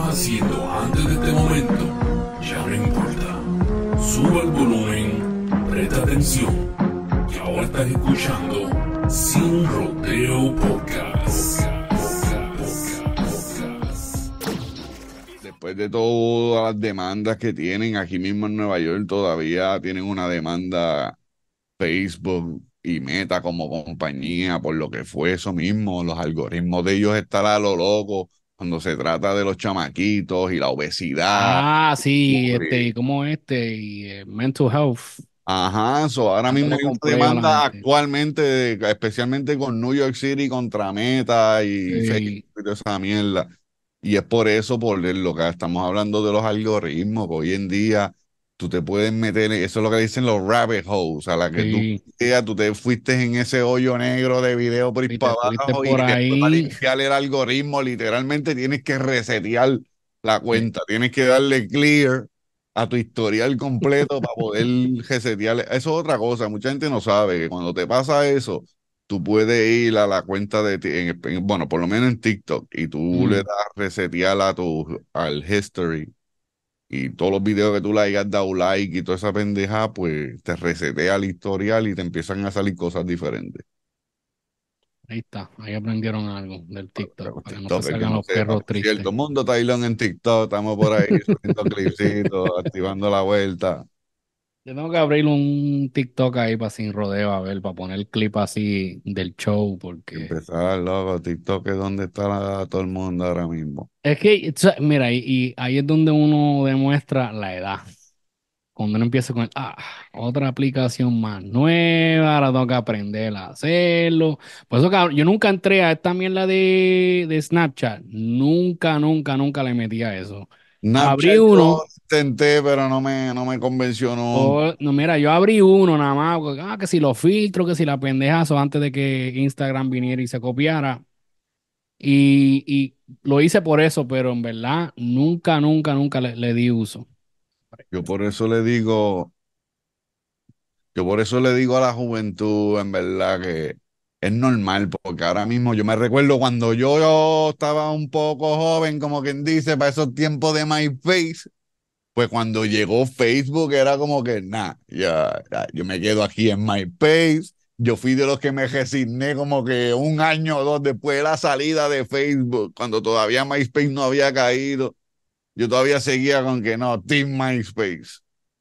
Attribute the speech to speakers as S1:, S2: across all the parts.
S1: haciendo antes de este momento ya no importa. Suba el volumen, presta atención y ahora estás
S2: escuchando Sin Roteo Podcast. Después de todas las demandas que tienen aquí mismo en Nueva York, todavía tienen una demanda Facebook y Meta como compañía por lo que fue eso mismo. Los algoritmos de ellos están a lo loco cuando se trata de los chamaquitos y la obesidad. Ah, sí, este,
S1: como este, y eh, mental health.
S2: Ajá,
S1: eso ahora mismo hay una demanda
S2: actualmente, especialmente con New York City contra Meta y, y esa mierda. Y es por eso, por lo que estamos hablando de los algoritmos, que hoy en día tú te puedes meter, eso es lo que dicen los rabbit holes, a la que tú, te fuiste en ese hoyo negro de video por, y para limpiar el algoritmo, literalmente tienes que resetear la cuenta, tienes que darle clear a tu historial completo para poder resetearle, Eso es otra cosa, mucha gente no sabe que cuando te pasa eso, tú puedes ir a la cuenta de, bueno, por lo menos en TikTok, y tú mm. le das resetear a tu, al history y todos los videos que tú le hayas dado like y toda esa pendeja, pues te resetea el historial y te empiezan a salir cosas diferentes.
S1: Ahí está, ahí aprendieron algo del TikTok. Para, que no se salgan los perros tristes.
S2: Cierto mundo Tailón en TikTok, estamos por ahí haciendo clipsitos, activando la vuelta.
S1: Yo tengo que abrir un TikTok ahí para sin rodeo, a ver, para poner el clip
S2: así del show, porque... Empezar, loco, TikTok es donde está todo el mundo ahora mismo.
S1: Es que, mira, y, ahí es donde uno demuestra la edad. Cuando uno empieza con, ah, otra aplicación más nueva, ahora tengo que aprender a hacerlo. Por eso, cabrón, yo nunca entré a esta mierda de, Snapchat. Nunca, nunca, nunca le metí a eso.
S2: Abrí uno intenté, pero no me, no me convenció. Oh,
S1: no. mira, yo abrí uno nada más. Ah, que si lo filtro, que si la pendejazo antes de que Instagram viniera y se copiara. Y, y lo hice por eso, pero en verdad nunca, nunca, nunca le, le di uso.
S2: Yo por eso le digo, yo por eso le digo a la juventud, en verdad, que es normal, porque ahora mismo yo me recuerdo cuando yo, yo, estaba un poco joven, como quien dice, para esos tiempos de MySpace, pues cuando llegó Facebook era como que, nada, ya, yo me quedo aquí en MySpace. Yo fui de los que me resigné como que un año o dos después de la salida de Facebook, cuando todavía MySpace no había caído. Yo todavía seguía con que no, Team MySpace.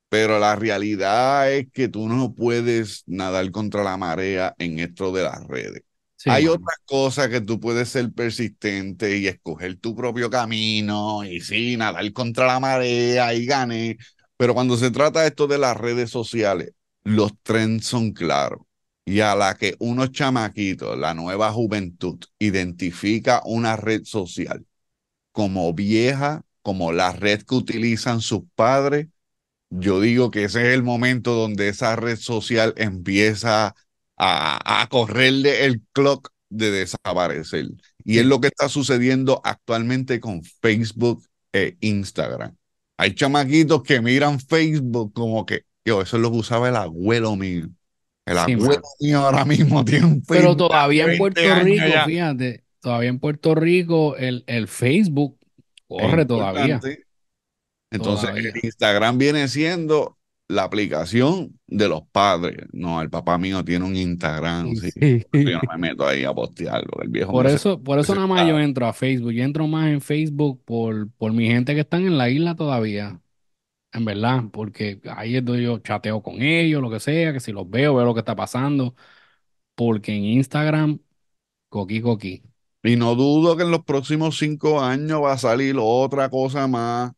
S2: Pero la realidad es que tú no puedes nadar contra la marea en esto de las redes. Hay otras cosas que tú puedes ser persistente y escoger tu propio camino y sí, nadar contra la marea y gane. Pero cuando se trata esto de las redes sociales, los trends son claros. Y a la que unos chamaquitos, la nueva juventud, identifica una red social como vieja, como la red que utilizan sus padres, yo digo que ese es el momento donde esa red social empieza a a, correrle el clock de desaparecer. Y es lo que está sucediendo actualmente con Facebook e Instagram. Hay chamaquitos que miran Facebook como que, yo, eso es lo que usaba el abuelo mío. El abuelo mío ahora mismo tiene un Facebook. Pero todavía en Puerto Rico, fíjate, todavía en Puerto Rico el, el
S1: Facebook corre todavía.
S2: Entonces, el Instagram viene siendo la aplicación de los padres. No, el papá mío tiene un Instagram. Yo no me meto ahí a postear el viejo. Por eso,
S1: por eso nada más yo entro a Facebook. Yo entro más en Facebook por, por mi gente que están en la isla todavía. En verdad, porque ahí es donde yo chateo con ellos, lo que sea, que si los veo, veo lo que está pasando.
S2: Porque en Instagram, coqui coqui. Y no dudo que en los próximos cinco años va a salir otra cosa más,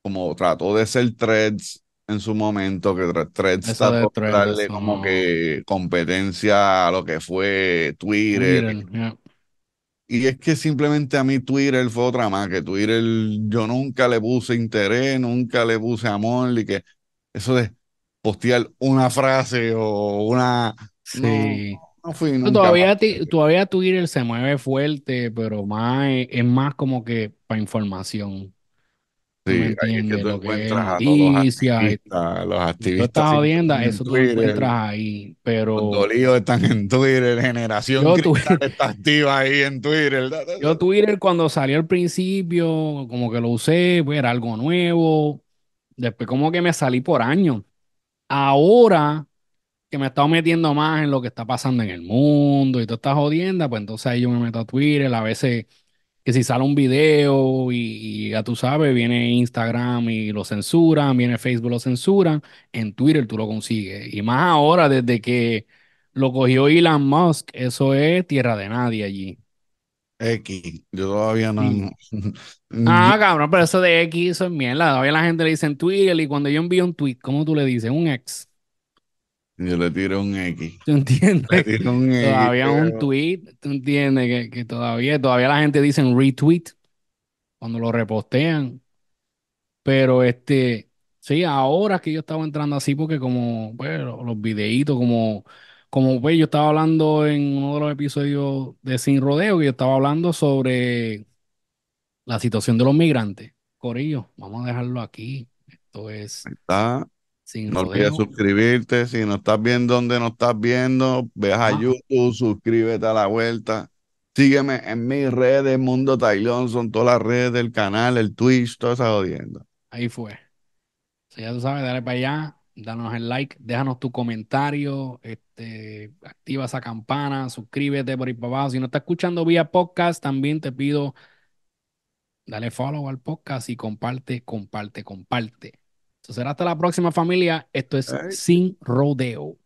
S2: como trató de ser threads, en su momento que Threads estaba como que competencia a lo que fue Twitter. Y es que simplemente a mí Twitter fue otra más, que Twitter yo nunca le puse interés, nunca le puse amor, y que eso de postear una frase o una... Sí. todavía,
S1: todavía Twitter se mueve fuerte, pero más es más como que para información.
S2: Sí, que tú encuentras a todos los
S1: activistas. Yo eso tú encuentras
S2: ahí, pero... Los dolidos están en Twitter, Generación yo,
S1: está activa ahí en Twitter. Yo Twitter cuando salió al principio, como que lo usé, pues era algo nuevo, después como que me salí por años. Ahora que me he estado metiendo más en lo que está pasando en el mundo y tú estás jodiendo, pues entonces ahí yo me meto a Twitter, a veces que si sale un video y, ya tú sabes, viene Instagram y lo censuran, viene Facebook lo censuran, en Twitter tú lo consigues. Y más ahora, desde que lo cogió Elon Musk, eso es tierra de nadie allí.
S2: X, yo todavía no. ah,
S1: cabrón, pero eso de X, eso es mierda. Todavía la gente le dice en Twitter y cuando yo envío un tweet, ¿cómo tú le dices? Un ex.
S2: Yo le tiro un X. ¿Tú entiendes? Le tiro un X, todavía un
S1: tweet, ¿tú entiendes? Que, todavía, todavía la gente dice retweet cuando lo repostean. Pero este, sí, ahora que yo estaba entrando así porque como, bueno, pues, los videitos, como, como, pues yo estaba hablando en uno de los episodios de Sin Rodeo, que yo estaba hablando sobre la situación de los migrantes. Corillo, vamos a dejarlo aquí. Esto es...
S2: Está no olvides suscribirte. Si no estás viendo donde no estás viendo, ve a ah. YouTube, suscríbete a la vuelta. Sígueme en mis redes, Mundo Tailón, son todas las redes del canal, el Twitch, todo eso odiando Ahí fue.
S1: Si ya tú sabes, dale para allá, danos el like, déjanos tu comentario, este, activa esa campana, suscríbete por ahí para abajo. Si no estás escuchando vía podcast, también te pido, dale follow al podcast y comparte, comparte, comparte será hasta la próxima familia. Esto es Sin Rodeo.